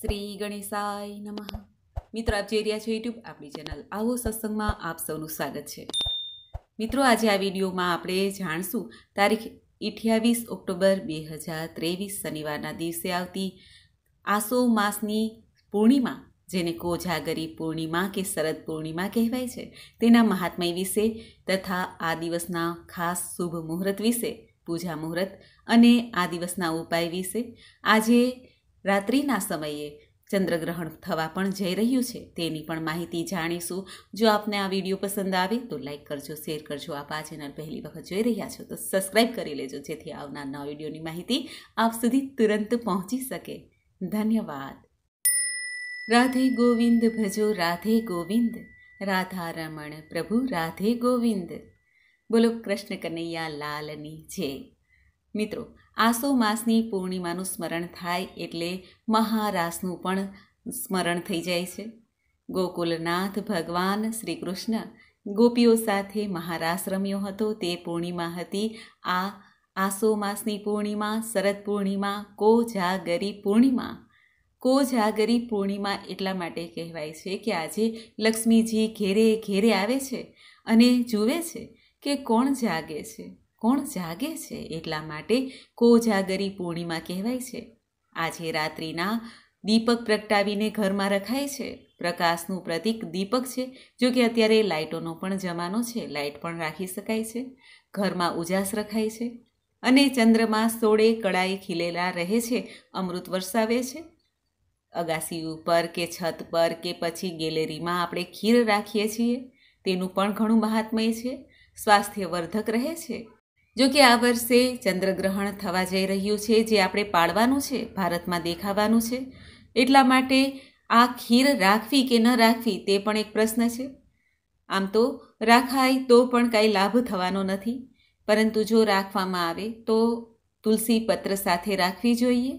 શ્રી ગણેશાય નમઃ મિત્રો આપ જોઈ રહ્યા છો યુટ્યુબ આપણી ચેનલ આવો સત્સંગમાં આપ સૌનું સ્વાગત છે મિત્રો આજે આ વિડીયોમાં આપણે જાણશું તારીખ અઠ્યાવીસ ઓક્ટોબર બે હજાર ત્રેવીસ શનિવારના દિવસે આવતી આસો માસની પૂર્ણિમા જેને કોજાગરી પૂર્ણિમા કે શરદ પૂર્ણિમા કહેવાય છે તેના મહાત્મય વિશે તથા આ દિવસના ખાસ શુભ મુહૂર્ત વિશે પૂજા મુહૂર્ત અને આ દિવસના ઉપાય વિશે આજે રાત્રિના સમયે ચંદ્રગ્રહણ થવા પણ જઈ રહ્યું છે તેની પણ માહિતી જાણીશું જો આપને આ વિડીયો પસંદ આવે તો લાઇક કરજો શેર કરજો આપ આ ચેનલ પહેલી વખત જોઈ રહ્યા છો તો સબસ્ક્રાઈબ કરી લેજો જેથી આવનાર નવા વિડીયોની માહિતી આપ સુધી તુરંત પહોંચી શકે ધન્યવાદ રાધે ગોવિંદ ભજો રાધે ગોવિંદ રાધા રમણ પ્રભુ રાધે ગોવિંદ બોલો કૃષ્ણ કનૈયા લાલની જય મિત્રો આસો માસની પૂર્ણિમાનું સ્મરણ થાય એટલે મહારાસનું પણ સ્મરણ થઈ જાય છે ગોકુલનાથ ભગવાન શ્રી કૃષ્ણ ગોપીઓ સાથે મહારાસ રમ્યો હતો તે પૂર્ણિમા હતી આ આસો માસની પૂર્ણિમા શરદ પૂર્ણિમા કો જાગરી પૂર્ણિમા કો જાગરી પૂર્ણિમા એટલા માટે કહેવાય છે કે આજે લક્ષ્મીજી ઘેરે ઘેરે આવે છે અને જુએ છે કે કોણ જાગે છે કોણ જાગે છે એટલા માટે કોજાગરી પૂર્ણિમા કહેવાય છે આજે રાત્રિના દીપક પ્રગટાવીને ઘરમાં રખાય છે પ્રકાશનું પ્રતીક દીપક છે જો કે અત્યારે લાઇટોનો પણ જમાનો છે લાઇટ પણ રાખી શકાય છે ઘરમાં ઉજાસ રખાય છે અને ચંદ્રમા સોળે કળાઈ ખીલેલા રહે છે અમૃત વરસાવે છે અગાસી ઉપર કે છત પર કે પછી ગેલેરીમાં આપણે ખીર રાખીએ છીએ તેનું પણ ઘણું મહાત્મય છે સ્વાસ્થ્યવર્ધક રહે છે જો કે આ વર્ષે ચંદ્રગ્રહણ થવા જઈ રહ્યું છે જે આપણે પાળવાનું છે ભારતમાં દેખાવાનું છે એટલા માટે આ ખીર રાખવી કે ન રાખવી તે પણ એક પ્રશ્ન છે આમ તો રાખાય તો પણ કાંઈ લાભ થવાનો નથી પરંતુ જો રાખવામાં આવે તો તુલસી પત્ર સાથે રાખવી જોઈએ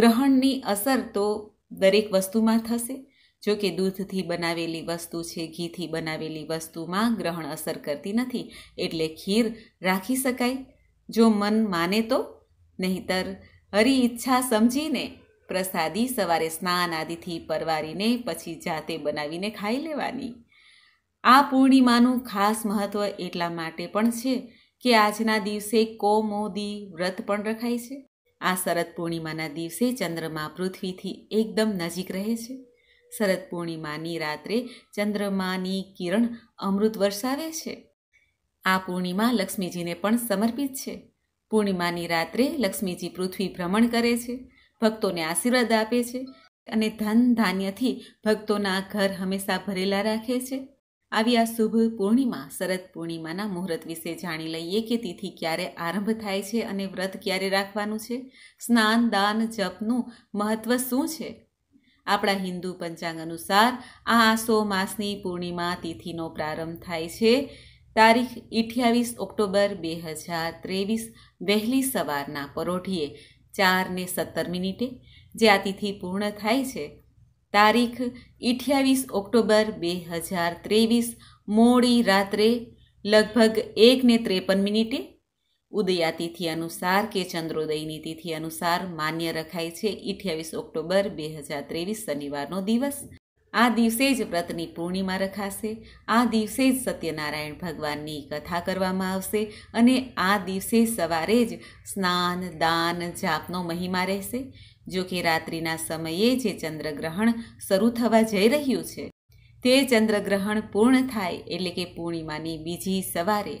ગ્રહણની અસર તો દરેક વસ્તુમાં થશે જો કે દૂધથી બનાવેલી વસ્તુ છે ઘીથી બનાવેલી વસ્તુમાં ગ્રહણ અસર કરતી નથી એટલે ખીર રાખી શકાય જો મન માને તો નહીતર હરી ઈચ્છા સમજીને પ્રસાદી સવારે સ્નાન આદિથી પરવારીને પછી જાતે બનાવીને ખાઈ લેવાની આ પૂર્ણિમાનું ખાસ મહત્ત્વ એટલા માટે પણ છે કે આજના દિવસે કોમોદી વ્રત પણ રખાય છે આ શરદ પૂર્ણિમાના દિવસે ચંદ્રમા પૃથ્વીથી એકદમ નજીક રહે છે શરદ પૂર્ણિમાની રાત્રે ચંદ્રમાની કિરણ અમૃત વર્ષાવે છે આ પૂર્ણિમા લક્ષ્મીજીને પણ સમર્પિત છે પૂર્ણિમાની રાત્રે લક્ષ્મીજી પૃથ્વી ભ્રમણ કરે છે ભક્તોને આશીર્વાદ આપે છે અને ધન ધાન્યથી ભક્તોના ઘર હંમેશા ભરેલા રાખે છે આવી આ શુભ પૂર્ણિમા શરદ પૂર્ણિમાના મુહૂર્ત વિશે જાણી લઈએ કે તિથિ ક્યારે આરંભ થાય છે અને વ્રત ક્યારે રાખવાનું છે સ્નાન દાન જપનું મહત્વ શું છે આપણા હિન્દુ પંચાંગ અનુસાર આ આસો માસની પૂર્ણિમા તિથિનો પ્રારંભ થાય છે તારીખ અઠ્યાવીસ ઓક્ટોબર બે હજાર ત્રેવીસ વહેલી સવારના પરોઢીએ ચારને સત્તર મિનિટે જે આ તિથિ પૂર્ણ થાય છે તારીખ અઠ્યાવીસ ઓક્ટોબર બે હજાર ત્રેવીસ મોડી રાત્રે લગભગ એકને ત્રેપન મિનિટે ઉદયા તિથિ અનુસાર કે ચંદ્રોદયની તિથિ અનુસાર માન્ય રખાય છે અઠ્યાવીસ ઓક્ટોબર બે હજાર ત્રેવીસ શનિવારનો દિવસ આ દિવસે જ વ્રતની પૂર્ણિમા રખાશે આ દિવસે જ સત્યનારાયણ ભગવાનની કથા કરવામાં આવશે અને આ દિવસે સવારે જ સ્નાન દાન જાપનો મહિમા રહેશે જો કે રાત્રિના સમયે જે ચંદ્રગ્રહણ શરૂ થવા જઈ રહ્યું છે તે ચંદ્રગ્રહણ પૂર્ણ થાય એટલે કે પૂર્ણિમાની બીજી સવારે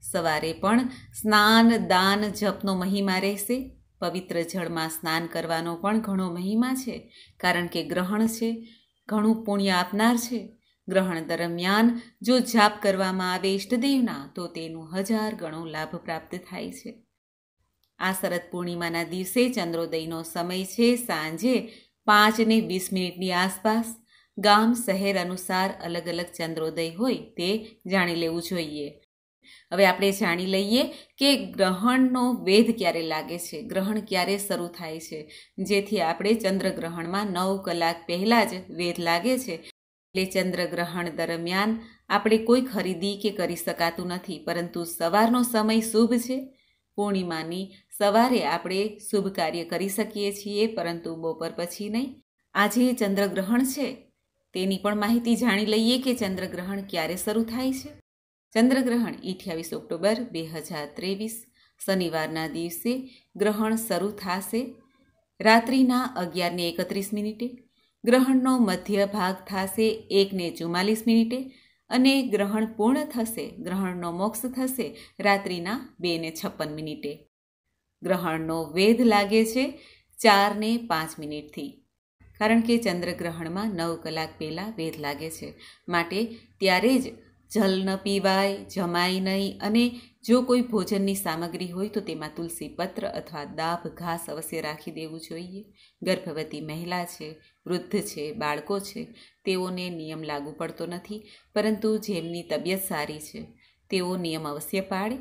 સવારે પણ સ્નાન દાન જપનો મહિમા રહેશે પવિત્ર જળમાં સ્નાન કરવાનો પણ ઘણો મહિમા છે કારણ કે ગ્રહણ છે ઘણું પુણ્ય આપનાર છે ગ્રહણ દરમિયાન જો જાપ કરવામાં આવે ઇષ્ટદેવના તો તેનું હજાર ગણો લાભ પ્રાપ્ત થાય છે આ શરદ પૂર્ણિમાના દિવસે ચંદ્રોદયનો સમય છે સાંજે પાંચને વીસ મિનિટની આસપાસ ગામ શહેર અનુસાર અલગ અલગ ચંદ્રોદય હોય તે જાણી લેવું જોઈએ હવે આપણે જાણી લઈએ કે ગ્રહણનો વેધ ક્યારે લાગે છે ગ્રહણ ક્યારે શરૂ થાય છે જેથી આપણે ચંદ્રગ્રહણમાં નવ કલાક પહેલાં જ વેધ લાગે છે એટલે ચંદ્રગ્રહણ દરમિયાન આપણે કોઈ ખરીદી કે કરી શકાતું નથી પરંતુ સવારનો સમય શુભ છે પૂર્ણિમાની સવારે આપણે શુભ કાર્ય કરી શકીએ છીએ પરંતુ બપોર પછી નહીં આજે ચંદ્રગ્રહણ છે તેની પણ માહિતી જાણી લઈએ કે ચંદ્રગ્રહણ ક્યારે શરૂ થાય છે ચંદ્રગ્રહણ અઠ્યાવીસ ઓક્ટોબર બે હજાર ત્રેવીસ શનિવારના દિવસે ગ્રહણ શરૂ થશે રાત્રિના અગિયારને એકત્રીસ મિનિટે ગ્રહણનો મધ્ય ભાગ થશે એકને ચુમ્માલીસ મિનિટે અને ગ્રહણ પૂર્ણ થશે ગ્રહણનો મોક્ષ થશે રાત્રિના બેને છપ્પન મિનિટે ગ્રહણનો વેધ લાગે છે ચારને પાંચ મિનિટથી કારણ કે ચંદ્રગ્રહણમાં નવ કલાક પહેલાં વેધ લાગે છે માટે ત્યારે જ જલ ન પીવાય જમાય નહીં અને જો કોઈ ભોજનની સામગ્રી હોય તો તેમાં તુલસી પત્ર અથવા દાભ ઘાસ અવશ્ય રાખી દેવું જોઈએ ગર્ભવતી મહિલા છે વૃદ્ધ છે બાળકો છે તેઓને નિયમ લાગુ પડતો નથી પરંતુ જેમની તબિયત સારી છે તેઓ નિયમ અવશ્ય પાડે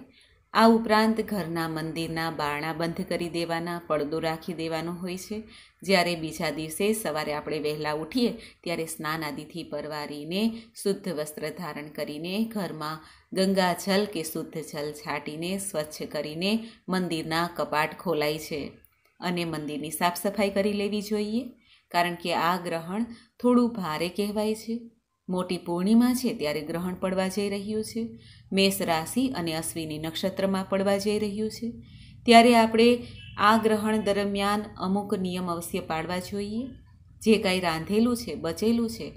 આ ઉપરાંત ઘરના મંદિરના બારણા બંધ કરી દેવાના પડદો રાખી દેવાનો હોય છે જ્યારે બીજા દિવસે સવારે આપણે વહેલા ઉઠીએ ત્યારે સ્નાન આદિથી પરવારીને શુદ્ધ વસ્ત્ર ધારણ કરીને ઘરમાં ગંગા જલ કે શુદ્ધ જલ છાંટીને સ્વચ્છ કરીને મંદિરના કપાટ ખોલાય છે અને મંદિરની સાફ સફાઈ કરી લેવી જોઈએ કારણ કે આ ગ્રહણ થોડું ભારે કહેવાય છે મોટી પૂર્ણિમા છે ત્યારે ગ્રહણ પડવા જઈ રહ્યું છે મેષ રાશિ અને અશ્વિની નક્ષત્રમાં પડવા જઈ રહ્યું છે ત્યારે આપણે આ ગ્રહણ દરમિયાન અમુક નિયમ અવશ્ય પાળવા જોઈએ જે કાંઈ રાંધેલું છે બચેલું છે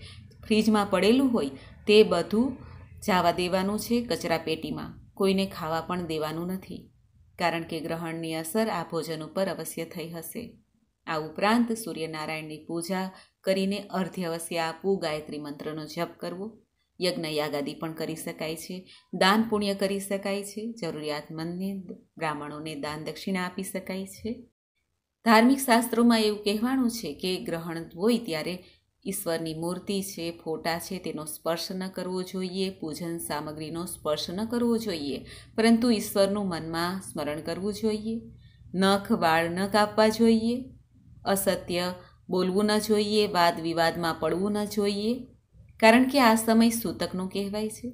ફ્રીજમાં પડેલું હોય તે બધું જાવા દેવાનું છે કચરા પેટીમાં કોઈને ખાવા પણ દેવાનું નથી કારણ કે ગ્રહણની અસર આ ભોજન ઉપર અવશ્ય થઈ હશે આ ઉપરાંત સૂર્યનારાયણની પૂજા કરીને અર્ધ્ય અવશ્ય આપવું ગાયત્રી મંત્રનો જપ કરવો યજ્ઞ યાગાદી પણ કરી શકાય છે દાન પુણ્ય કરી શકાય છે જરૂરિયાતમંદને બ્રાહ્મણોને દાન દક્ષિણા આપી શકાય છે ધાર્મિક શાસ્ત્રોમાં એવું કહેવાનું છે કે ગ્રહણ હોય ત્યારે ઈશ્વરની મૂર્તિ છે ફોટા છે તેનો સ્પર્શ ન કરવો જોઈએ પૂજન સામગ્રીનો સ્પર્શ ન કરવો જોઈએ પરંતુ ઈશ્વરનું મનમાં સ્મરણ કરવું જોઈએ નખ વાળ ન કાપવા જોઈએ અસત્ય બોલવું ન જોઈએ વાદ વિવાદમાં પડવું ન જોઈએ કારણ કે આ સમય સૂતકનો કહેવાય છે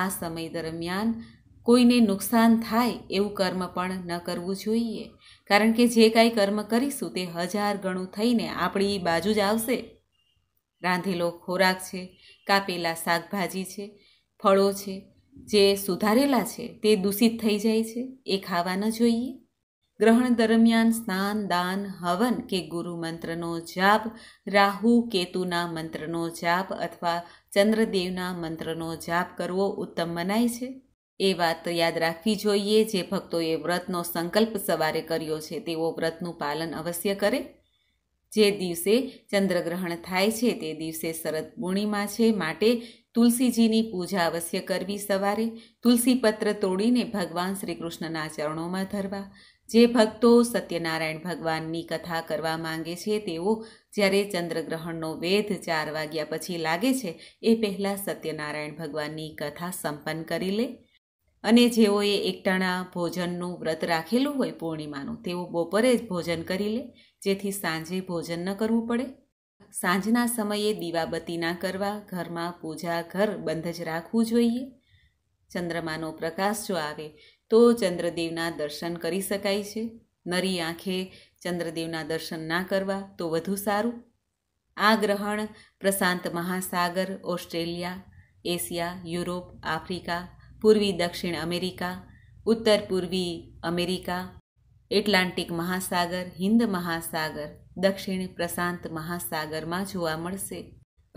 આ સમય દરમિયાન કોઈને નુકસાન થાય એવું કર્મ પણ ન કરવું જોઈએ કારણ કે જે કાંઈ કર્મ કરીશું તે હજાર ગણું થઈને આપણી બાજુ જ આવશે રાંધેલો ખોરાક છે કાપેલા શાકભાજી છે ફળો છે જે સુધારેલા છે તે દૂષિત થઈ જાય છે એ ખાવા ન જોઈએ ગ્રહણ દરમિયાન સ્નાન દાન હવન કે ગુરુ મંત્રનો જાપ રાહુ કેતુના મંત્રનો જાપ અથવા ચંદ્રદેવના મંત્રનો જાપ કરવો ઉત્તમ મનાય છે એ વાત યાદ રાખવી જોઈએ જે ભક્તોએ વ્રતનો સંકલ્પ સવારે કર્યો છે તેઓ વ્રતનું પાલન અવશ્ય કરે જે દિવસે ચંદ્રગ્રહણ થાય છે તે દિવસે શરદ પૂર્ણિમા છે માટે તુલસીજીની પૂજા અવશ્ય કરવી સવારે તુલસી પત્ર તોડીને ભગવાન શ્રી કૃષ્ણના ચરણોમાં ધરવા જે ભક્તો સત્યનારાયણ ભગવાનની કથા કરવા માંગે છે તેઓ જ્યારે ચંદ્રગ્રહણનો વેધ ચાર વાગ્યા પછી લાગે છે એ પહેલાં સત્યનારાયણ ભગવાનની કથા સંપન્ન કરી લે અને જેઓએ એકટાણા ભોજનનું વ્રત રાખેલું હોય પૂર્ણિમાનું તેઓ બપોરે જ ભોજન કરી લે જેથી સાંજે ભોજન ન કરવું પડે સાંજના સમયે દીવાબત્તી ના કરવા ઘરમાં પૂજા ઘર બંધ જ રાખવું જોઈએ ચંદ્રમાનો પ્રકાશ જો આવે તો ચંદ્રદેવના દર્શન કરી શકાય છે નરી આંખે ચંદ્રદેવના દર્શન ના કરવા તો વધુ સારું આ ગ્રહણ પ્રશાંત મહાસાગર ઓસ્ટ્રેલિયા એશિયા યુરોપ આફ્રિકા પૂર્વી દક્ષિણ અમેરિકા ઉત્તર પૂર્વી અમેરિકા એટલાન્ટિક મહાસાગર હિન્દ મહાસાગર દક્ષિણ પ્રશાંત મહાસાગરમાં જોવા મળશે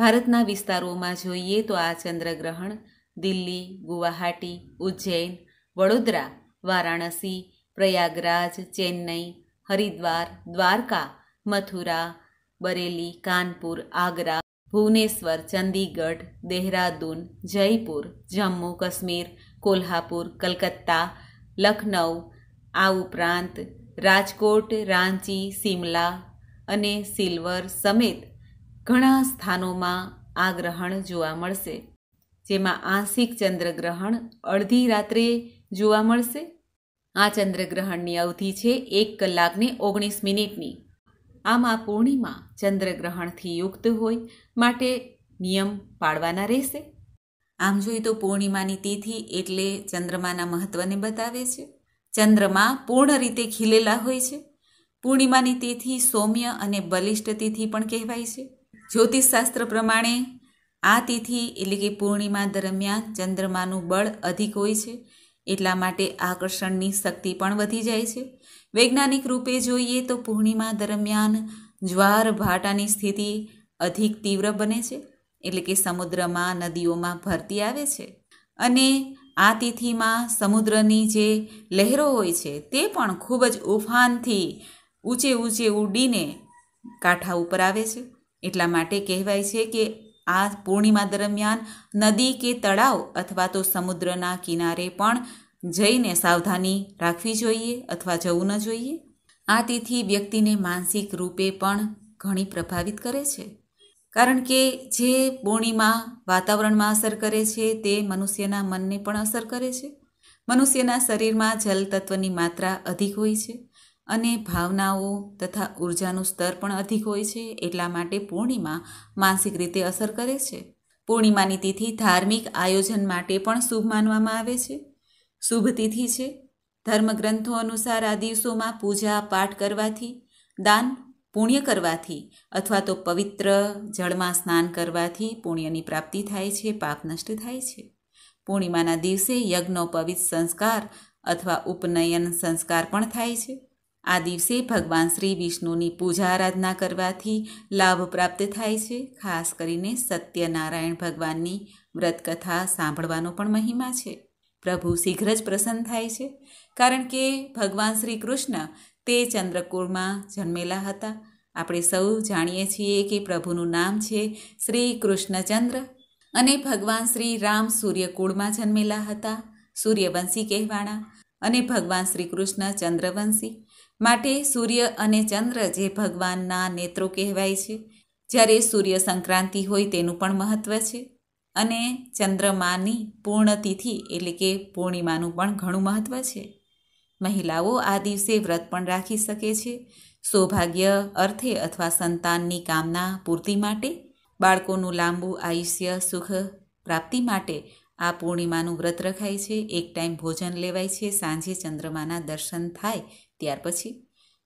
ભારતના વિસ્તારોમાં જોઈએ તો આ ચંદ્રગ્રહણ દિલ્હી ગુવાહાટી ઉજ્જૈન વડોદરા વારાણસી પ્રયાગરાજ ચેન્નઈ હરિદ્વાર દ્વારકા મથુરા બરેલી કાનપુર આગ્રા ભુવનેશ્વર ચંદીગઢ દેહરાદૂન જયપુર જમ્મુ કાશ્મીર કોલ્હાપુર કલકત્તા લખનઉ આ ઉપરાંત રાજકોટ રાંચી સિમલા અને સિલ્વર સમેત ઘણા સ્થાનોમાં આ ગ્રહણ જોવા મળશે જેમાં આંશિક ચંદ્રગ્રહણ અડધી રાત્રે જોવા મળશે આ ચંદ્રગ્રહણની અવધિ છે એક કલાકને ઓગણીસ મિનિટની આમાં પૂર્ણિમા ચંદ્રગ્રહણથી યુક્ત હોય માટે નિયમ પાળવાના રહેશે આમ જોઈએ તો પૂર્ણિમાની તિથિ એટલે ચંદ્રમાના મહત્ત્વને બતાવે છે ચંદ્રમા પૂર્ણ રીતે ખીલેલા હોય છે પૂર્ણિમાની તિથિ સૌમ્ય અને બલિષ્ઠ તિથિ પણ કહેવાય છે જ્યોતિષશાસ્ત્ર પ્રમાણે આ તિથિ એટલે કે પૂર્ણિમા દરમિયાન ચંદ્રમાનું બળ અધિક હોય છે એટલા માટે આકર્ષણની શક્તિ પણ વધી જાય છે વૈજ્ઞાનિક રૂપે જોઈએ તો પૂર્ણિમા દરમિયાન જ્વાર ભાટાની સ્થિતિ અધિક તીવ્ર બને છે એટલે કે સમુદ્રમાં નદીઓમાં ભરતી આવે છે અને આ તિથિમાં સમુદ્રની જે લહેરો હોય છે તે પણ ખૂબ જ ઉફાનથી ઊંચે ઊંચે ઉડીને કાંઠા ઉપર આવે છે એટલા માટે કહેવાય છે કે આ પૂર્ણિમા દરમિયાન નદી કે તળાવ અથવા તો સમુદ્રના કિનારે પણ જઈને સાવધાની રાખવી જોઈએ અથવા જવું ન જોઈએ આ તિથિ વ્યક્તિને માનસિક રૂપે પણ ઘણી પ્રભાવિત કરે છે કારણ કે જે પૂર્ણિમા વાતાવરણમાં અસર કરે છે તે મનુષ્યના મનને પણ અસર કરે છે મનુષ્યના શરીરમાં જલ તત્વની માત્રા અધિક હોય છે અને ભાવનાઓ તથા ઉર્જાનું સ્તર પણ અધિક હોય છે એટલા માટે પૂર્ણિમા માનસિક રીતે અસર કરે છે પૂર્ણિમાની તિથિ ધાર્મિક આયોજન માટે પણ શુભ માનવામાં આવે છે શુભ તિથિ છે ધર્મગ્રંથો અનુસાર આ દિવસોમાં પૂજા પાઠ કરવાથી દાન પુણ્ય કરવાથી અથવા તો પવિત્ર જળમાં સ્નાન કરવાથી પુણ્યની પ્રાપ્તિ થાય છે પાપ નષ્ટ થાય છે પૂર્ણિમાના દિવસે યજ્ઞોપવિત સંસ્કાર અથવા ઉપનયન સંસ્કાર પણ થાય છે આ દિવસે ભગવાન શ્રી વિષ્ણુની પૂજા આરાધના કરવાથી લાભ પ્રાપ્ત થાય છે ખાસ કરીને સત્યનારાયણ ભગવાનની વ્રતકથા સાંભળવાનો પણ મહિમા છે પ્રભુ શીઘ્ર જ પ્રસન્ન થાય છે કારણ કે ભગવાન શ્રી કૃષ્ણ તે ચંદ્રકુળમાં જન્મેલા હતા આપણે સૌ જાણીએ છીએ કે પ્રભુનું નામ છે શ્રી કૃષ્ણચંદ્ર અને ભગવાન શ્રી રામ સૂર્યકુળમાં જન્મેલા હતા સૂર્યવંશી કહેવાણા અને ભગવાન શ્રી કૃષ્ણ ચંદ્રવંશી માટે સૂર્ય અને ચંદ્ર જે ભગવાનના નેત્રો કહેવાય છે જ્યારે સૂર્ય સંક્રાંતિ હોય તેનું પણ મહત્ત્વ છે અને ચંદ્રમાની પૂર્ણતિથિ એટલે કે પૂર્ણિમાનું પણ ઘણું મહત્ત્વ છે મહિલાઓ આ દિવસે વ્રત પણ રાખી શકે છે સૌભાગ્ય અર્થે અથવા સંતાનની કામના પૂર્તિ માટે બાળકોનું લાંબુ આયુષ્ય સુખ પ્રાપ્તિ માટે આ પૂર્ણિમાનું વ્રત રખાય છે એક ટાઈમ ભોજન લેવાય છે સાંજે ચંદ્રમાના દર્શન થાય ત્યાર પછી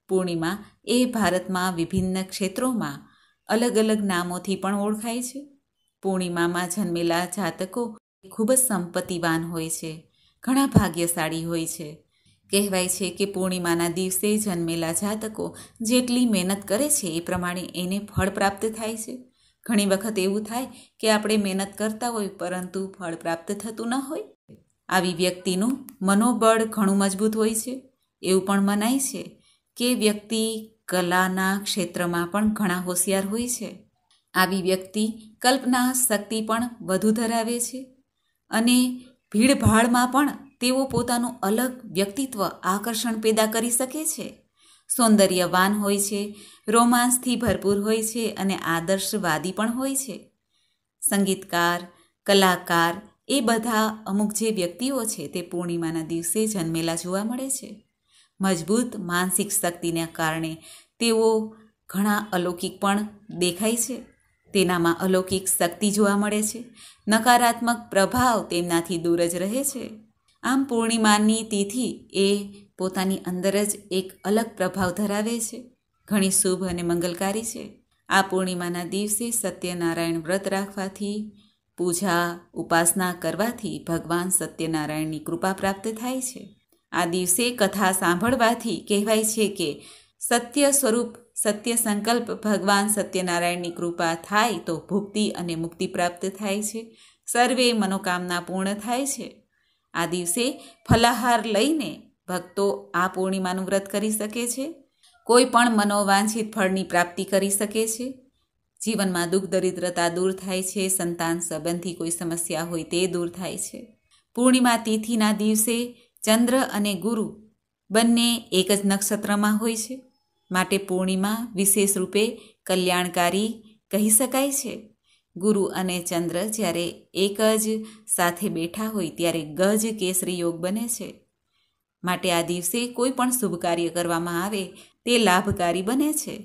પૂર્ણિમા એ ભારતમાં વિભિન્ન ક્ષેત્રોમાં અલગ અલગ નામોથી પણ ઓળખાય છે પૂર્ણિમામાં જન્મેલા જાતકો ખૂબ જ સંપત્તિવાન હોય છે ઘણા ભાગ્યશાળી હોય છે કહેવાય છે કે પૂર્ણિમાના દિવસે જન્મેલા જાતકો જેટલી મહેનત કરે છે એ પ્રમાણે એને ફળ પ્રાપ્ત થાય છે ઘણી વખત એવું થાય કે આપણે મહેનત કરતા હોય પરંતુ ફળ પ્રાપ્ત થતું ન હોય આવી વ્યક્તિનું મનોબળ ઘણું મજબૂત હોય છે એવું પણ મનાય છે કે વ્યક્તિ કલાના ક્ષેત્રમાં પણ ઘણા હોશિયાર હોય છે આવી વ્યક્તિ કલ્પના શક્તિ પણ વધુ ધરાવે છે અને ભીડભાડમાં પણ તેઓ પોતાનું અલગ વ્યક્તિત્વ આકર્ષણ પેદા કરી શકે છે સૌંદર્યવાન હોય છે રોમાંસથી ભરપૂર હોય છે અને આદર્શવાદી પણ હોય છે સંગીતકાર કલાકાર એ બધા અમુક જે વ્યક્તિઓ છે તે પૂર્ણિમાના દિવસે જન્મેલા જોવા મળે છે મજબૂત માનસિક શક્તિના કારણે તેઓ ઘણા અલૌકિક પણ દેખાય છે તેનામાં અલૌકિક શક્તિ જોવા મળે છે નકારાત્મક પ્રભાવ તેમનાથી દૂર જ રહે છે આમ પૂર્ણિમાની તિથિ એ પોતાની અંદર જ એક અલગ પ્રભાવ ધરાવે છે ઘણી શુભ અને મંગલકારી છે આ પૂર્ણિમાના દિવસે સત્યનારાયણ વ્રત રાખવાથી પૂજા ઉપાસના કરવાથી ભગવાન સત્યનારાયણની કૃપા પ્રાપ્ત થાય છે આ દિવસે કથા સાંભળવાથી કહેવાય છે કે સત્ય સ્વરૂપ સત્ય સંકલ્પ ભગવાન સત્યનારાયણની કૃપા થાય તો ભુક્તિ અને મુક્તિ પ્રાપ્ત થાય છે સર્વે મનોકામના પૂર્ણ થાય છે આ દિવસે ફલાહાર લઈને ભક્તો આ પૂર્ણિમાનું વ્રત કરી શકે છે કોઈ પણ મનોવાંછિત ફળની પ્રાપ્તિ કરી શકે છે જીવનમાં દુઃખ દરિદ્રતા દૂર થાય છે સંતાન સંબંધી કોઈ સમસ્યા હોય તે દૂર થાય છે પૂર્ણિમા તિથિના દિવસે ચંદ્ર અને ગુરુ બંને એક જ નક્ષત્રમાં હોય છે માટે પૂર્ણિમા વિશેષ રૂપે કલ્યાણકારી કહી શકાય છે ગુરુ અને ચંદ્ર જ્યારે એક જ સાથે બેઠા હોય ત્યારે ગજ કેસરી યોગ બને છે માટે આ દિવસે કોઈ પણ શુભ કાર્ય કરવામાં આવે તે લાભકારી બને છે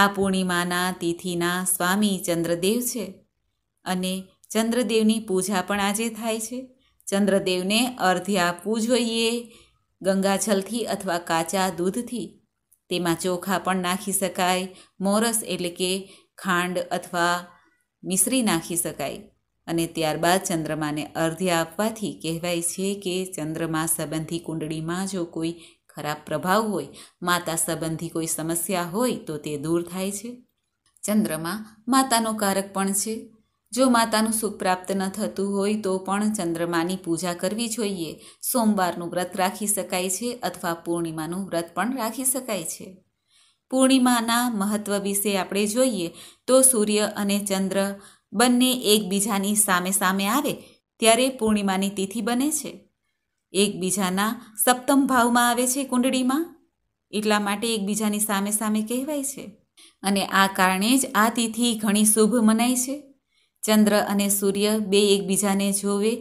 આ પૂર્ણિમાના તિથિના સ્વામી ચંદ્રદેવ છે અને ચંદ્રદેવની પૂજા પણ આજે થાય છે ચંદ્રદેવને અર્ધ્ય આપવું જોઈએ ગંગાજલથી અથવા કાચા દૂધથી તેમાં ચોખા પણ નાખી શકાય મોરસ એટલે કે ખાંડ અથવા મિશ્રી નાખી શકાય અને ત્યારબાદ ચંદ્રમાને અર્ધ્ય આપવાથી કહેવાય છે કે ચંદ્રમા સંબંધી કુંડળીમાં જો કોઈ ખરાબ પ્રભાવ હોય માતા સંબંધી કોઈ સમસ્યા હોય તો તે દૂર થાય છે ચંદ્રમા માતાનો કારક પણ છે જો માતાનું સુખ પ્રાપ્ત ન થતું હોય તો પણ ચંદ્રમાની પૂજા કરવી જોઈએ સોમવારનું વ્રત રાખી શકાય છે અથવા પૂર્ણિમાનું વ્રત પણ રાખી શકાય છે પૂર્ણિમાના મહત્વ વિશે આપણે જોઈએ તો સૂર્ય અને ચંદ્ર બંને એકબીજાની સામે સામે આવે ત્યારે પૂર્ણિમાની તિથિ બને છે એકબીજાના સપ્તમ ભાવમાં આવે છે કુંડળીમાં એટલા માટે એકબીજાની સામે સામે કહેવાય છે અને આ કારણે જ આ તિથિ ઘણી શુભ મનાય છે ચંદ્ર અને સૂર્ય બે એકબીજાને જોવે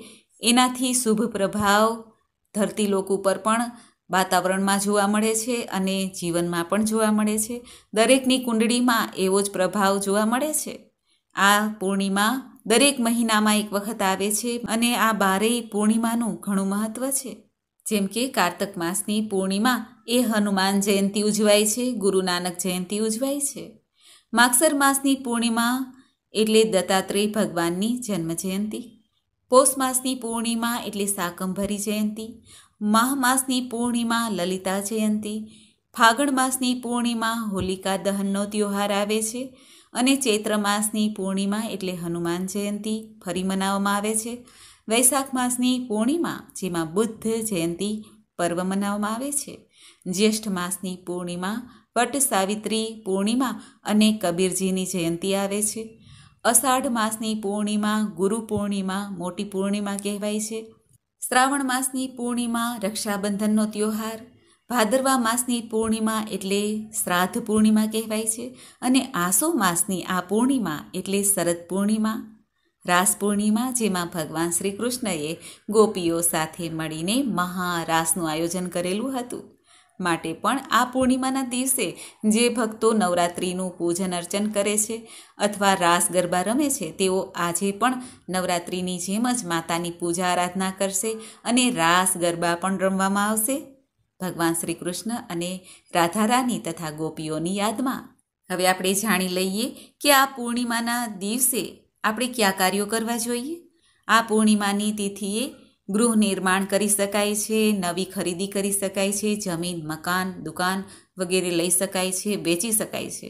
એનાથી શુભ પ્રભાવ ધરતી લોક ઉપર પણ વાતાવરણમાં જોવા મળે છે અને જીવનમાં પણ જોવા મળે છે દરેકની કુંડળીમાં એવો જ પ્રભાવ જોવા મળે છે આ પૂર્ણિમા દરેક મહિનામાં એક વખત આવે છે અને આ બારેય પૂર્ણિમાનું ઘણું મહત્ત્વ છે જેમ કે કાર્તક માસની પૂર્ણિમા એ હનુમાન જયંતિ ઉજવાય છે ગુરુ નાનક જયંતિ ઉજવાય છે માગસર માસની પૂર્ણિમા એટલે દત્તાત્રેય ભગવાનની જન્મ જયંતિ પૌષ માસની પૂર્ણિમા એટલે સાકંભરી જયંતિ માહ માસની પૂર્ણિમા લલિતા જયંતી ફાગણ માસની પૂર્ણિમા હોલિકા દહનનો તહેવાર આવે છે અને ચૈત્ર માસની પૂર્ણિમા એટલે હનુમાન જયંતી ફરી મનાવવામાં આવે છે વૈશાખ માસની પૂર્ણિમા જેમાં બુદ્ધ જયંતી પર્વ મનાવવામાં આવે છે જ્યેષ્ઠ માસની પૂર્ણિમા વટ સાવિત્રી પૂર્ણિમા અને કબીરજીની જયંતી આવે છે અષાઢ માસની પૂર્ણિમા ગુરુ પૂર્ણિમા મોટી પૂર્ણિમા કહેવાય છે શ્રાવણ માસની પૂર્ણિમા રક્ષાબંધનનો ત્યોહાર ભાદરવા માસની પૂર્ણિમા એટલે શ્રાદ્ધ પૂર્ણિમા કહેવાય છે અને આસો માસની આ પૂર્ણિમા એટલે શરદ પૂર્ણિમા રાસ પૂર્ણિમા જેમાં ભગવાન શ્રી કૃષ્ણએ ગોપીઓ સાથે મળીને મહારાસનું આયોજન કરેલું હતું માટે પણ આ પૂર્ણિમાના દિવસે જે ભક્તો નવરાત્રિનું પૂજન અર્ચન કરે છે અથવા રાસ ગરબા રમે છે તેઓ આજે પણ નવરાત્રિની જેમ જ માતાની પૂજા આરાધના કરશે અને રાસ ગરબા પણ રમવામાં આવશે ભગવાન શ્રી કૃષ્ણ અને રાધારાની તથા ગોપીઓની યાદમાં હવે આપણે જાણી લઈએ કે આ પૂર્ણિમાના દિવસે આપણે કયા કાર્યો કરવા જોઈએ આ પૂર્ણિમાની તિથિએ ગૃહ નિર્માણ કરી શકાય છે નવી ખરીદી કરી શકાય છે જમીન મકાન દુકાન વગેરે લઈ શકાય છે વેચી શકાય છે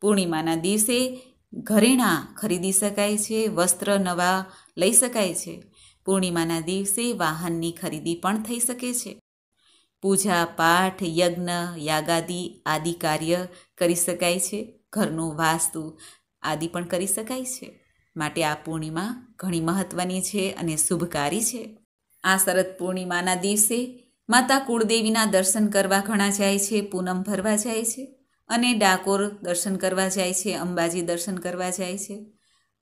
પૂર્ણિમાના દિવસે ઘરેણાં ખરીદી શકાય છે વસ્ત્ર નવા લઈ શકાય છે પૂર્ણિમાના દિવસે વાહનની ખરીદી પણ થઈ શકે છે પૂજા પાઠ યજ્ઞ યાગાદિ આદિ કાર્ય કરી શકાય છે ઘરનું વાસ્તુ આદિ પણ કરી શકાય છે માટે આ પૂર્ણિમા ઘણી મહત્ત્વની છે અને શુભકારી છે આ શરદ પૂર્ણિમાના દિવસે માતા કુળદેવીના દર્શન કરવા ઘણા જાય છે પૂનમ ભરવા જાય છે અને ડાકોર દર્શન કરવા જાય છે અંબાજી દર્શન કરવા જાય છે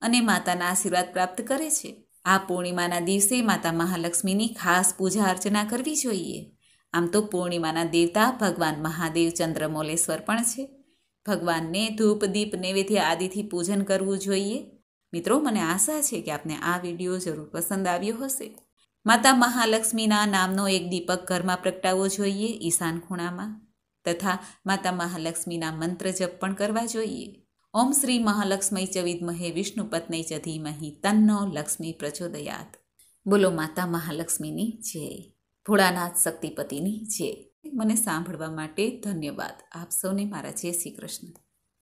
અને માતાના આશીર્વાદ પ્રાપ્ત કરે છે આ પૂર્ણિમાના દિવસે માતા મહાલક્ષ્મીની ખાસ પૂજા અર્ચના કરવી જોઈએ આમ તો પૂર્ણિમાના દેવતા ભગવાન મહાદેવ ચંદ્રમોલેશ્વર પણ છે ભગવાનને ધૂપ દીપ નૈવેદ્ય આદિથી પૂજન કરવું જોઈએ મિત્રો મને આશા છે કે આપને આ વિડીયો જરૂર પસંદ આવ્યો હશે માતા મહાલક્ષ્મીના નામનો એક દીપક ઘરમાં પ્રગટાવવો જોઈએ ઈશાન ખૂણામાં તથા માતા મહાલક્ષ્મીના મંત્ર જપ પણ કરવા જોઈએ ઓમ શ્રી મહાલક્ષ્મી ચ વિદ્મહે વિષ્ણુ પત્ની ચ ધીમહી તન્નો લક્ષ્મી પ્રચોદયાત બોલો માતા મહાલક્ષ્મીની જય ભોળાનાથ શક્તિપતિની જય મને સાંભળવા માટે ધન્યવાદ આપ સૌને મારા જય શ્રી કૃષ્ણ